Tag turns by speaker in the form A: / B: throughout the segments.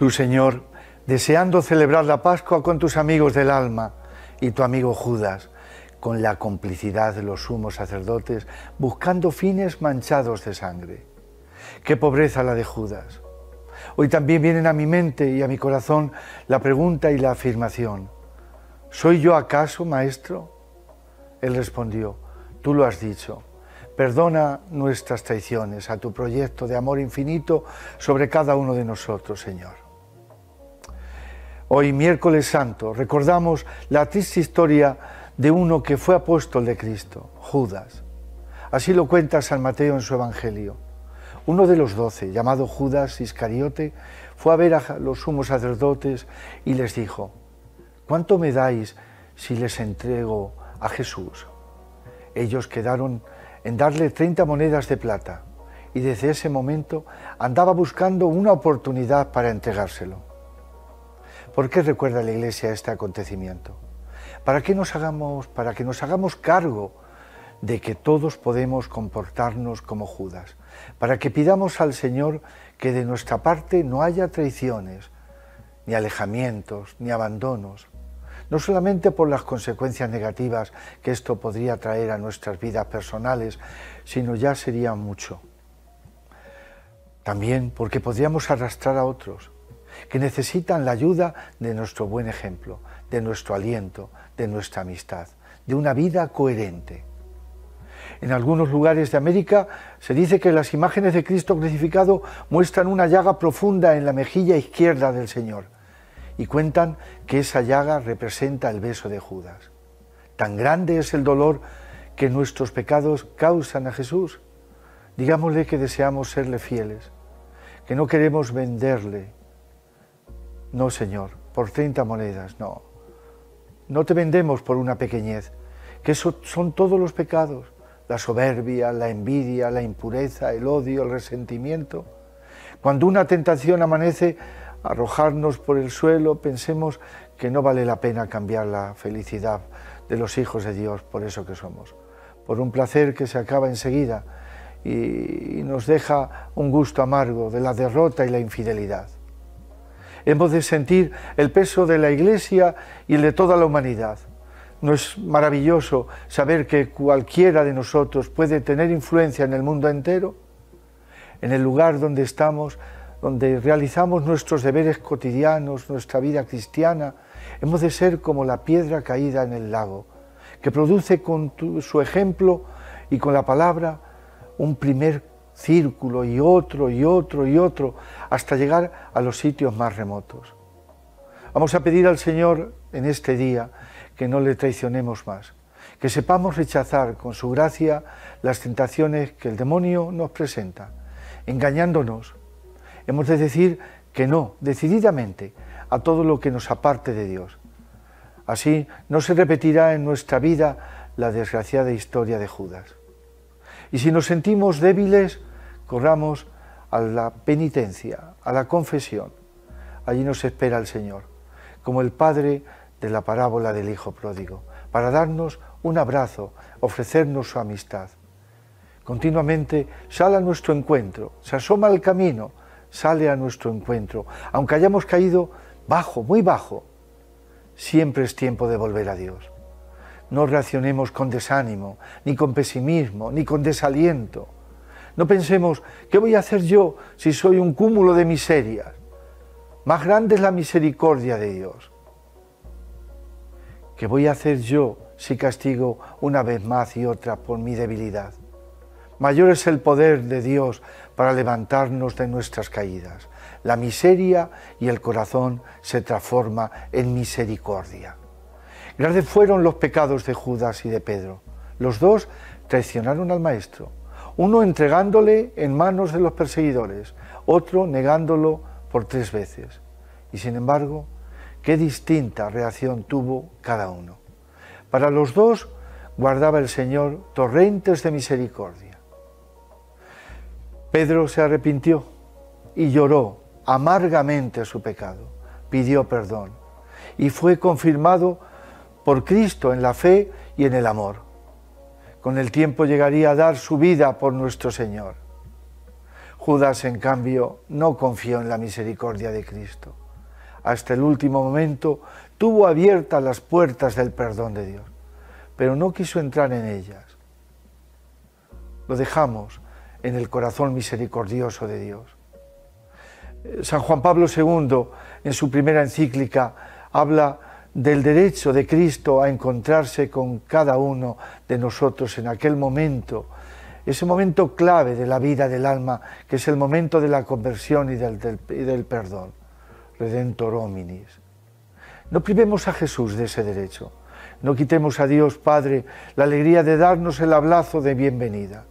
A: Tu Señor, deseando celebrar la Pascua con tus amigos del alma y tu amigo Judas, con la complicidad de los sumos sacerdotes, buscando fines manchados de sangre. Qué pobreza la de Judas. Hoy también vienen a mi mente y a mi corazón la pregunta y la afirmación. ¿Soy yo acaso, maestro? Él respondió, tú lo has dicho. Perdona nuestras traiciones a tu proyecto de amor infinito sobre cada uno de nosotros, Señor. Hoy, miércoles santo, recordamos la triste historia de uno que fue apóstol de Cristo, Judas. Así lo cuenta San Mateo en su Evangelio. Uno de los doce, llamado Judas Iscariote, fue a ver a los sumos sacerdotes y les dijo, ¿cuánto me dais si les entrego a Jesús? Ellos quedaron en darle 30 monedas de plata y desde ese momento andaba buscando una oportunidad para entregárselo. ¿Por qué recuerda la Iglesia este acontecimiento? Para que nos hagamos, para que nos hagamos cargo de que todos podemos comportarnos como Judas, para que pidamos al Señor que de nuestra parte no haya traiciones, ni alejamientos, ni abandonos, no solamente por las consecuencias negativas que esto podría traer a nuestras vidas personales, sino ya sería mucho. También porque podríamos arrastrar a otros, que necesitan la ayuda de nuestro buen ejemplo, de nuestro aliento, de nuestra amistad, de una vida coherente. En algunos lugares de América se dice que las imágenes de Cristo crucificado muestran una llaga profunda en la mejilla izquierda del Señor y cuentan que esa llaga representa el beso de Judas. Tan grande es el dolor que nuestros pecados causan a Jesús. Digámosle que deseamos serle fieles, que no queremos venderle, no, Señor, por 30 monedas, no. No te vendemos por una pequeñez, que eso son todos los pecados, la soberbia, la envidia, la impureza, el odio, el resentimiento. Cuando una tentación amanece, arrojarnos por el suelo, pensemos que no vale la pena cambiar la felicidad de los hijos de Dios por eso que somos, por un placer que se acaba enseguida y nos deja un gusto amargo de la derrota y la infidelidad hemos de sentir el peso de la Iglesia y el de toda la humanidad. No es maravilloso saber que cualquiera de nosotros puede tener influencia en el mundo entero, en el lugar donde estamos, donde realizamos nuestros deberes cotidianos, nuestra vida cristiana, hemos de ser como la piedra caída en el lago, que produce con su ejemplo y con la palabra un primer círculo y otro y otro y otro, hasta llegar a los sitios más remotos. Vamos a pedir al Señor en este día que no le traicionemos más, que sepamos rechazar con su gracia las tentaciones que el demonio nos presenta, engañándonos. Hemos de decir que no, decididamente, a todo lo que nos aparte de Dios. Así no se repetirá en nuestra vida la desgraciada historia de Judas. Y si nos sentimos débiles, corramos a la penitencia, a la confesión. Allí nos espera el Señor, como el Padre de la parábola del Hijo Pródigo, para darnos un abrazo, ofrecernos su amistad. Continuamente sale a nuestro encuentro, se asoma al camino, sale a nuestro encuentro. Aunque hayamos caído bajo, muy bajo, siempre es tiempo de volver a Dios. No reaccionemos con desánimo, ni con pesimismo, ni con desaliento no pensemos, ¿qué voy a hacer yo si soy un cúmulo de miserias? Más grande es la misericordia de Dios. ¿Qué voy a hacer yo si castigo una vez más y otra por mi debilidad? Mayor es el poder de Dios para levantarnos de nuestras caídas. La miseria y el corazón se transforma en misericordia. Grandes fueron los pecados de Judas y de Pedro. Los dos traicionaron al Maestro uno entregándole en manos de los perseguidores, otro negándolo por tres veces. Y sin embargo, qué distinta reacción tuvo cada uno. Para los dos guardaba el Señor torrentes de misericordia. Pedro se arrepintió y lloró amargamente su pecado, pidió perdón y fue confirmado por Cristo en la fe y en el amor con el tiempo llegaría a dar su vida por nuestro Señor. Judas, en cambio, no confió en la misericordia de Cristo. Hasta el último momento tuvo abiertas las puertas del perdón de Dios, pero no quiso entrar en ellas. Lo dejamos en el corazón misericordioso de Dios. Eh, San Juan Pablo II, en su primera encíclica, habla del derecho de Cristo a encontrarse con cada uno de nosotros en aquel momento, ese momento clave de la vida del alma, que es el momento de la conversión y del, perdón. Redentor hominis. No privemos a Jesús de ese derecho. No quitemos a Dios Padre la alegría de darnos el abrazo de bienvenida.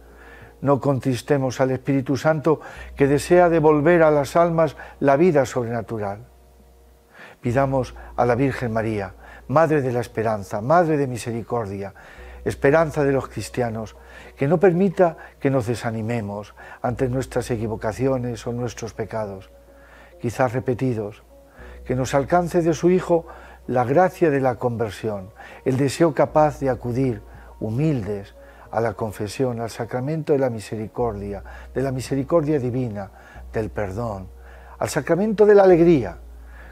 A: No contristemos al Espíritu Santo que desea devolver a las almas la vida sobrenatural pidamos a la Virgen María, Madre de la Esperanza, Madre de Misericordia, Esperanza de los cristianos, que no permita que nos desanimemos ante nuestras equivocaciones o nuestros pecados, quizás repetidos, que nos alcance de su Hijo la gracia de la conversión, el deseo capaz de acudir humildes a la confesión, al sacramento de la misericordia, de la misericordia divina, del perdón, al sacramento de la alegría,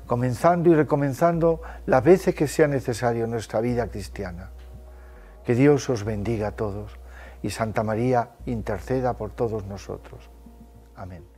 A: comenzando y recomenzando las veces que sea necesario nuestra vida cristiana. Que Dios os bendiga a todos y Santa María interceda por todos nosotros. Amén.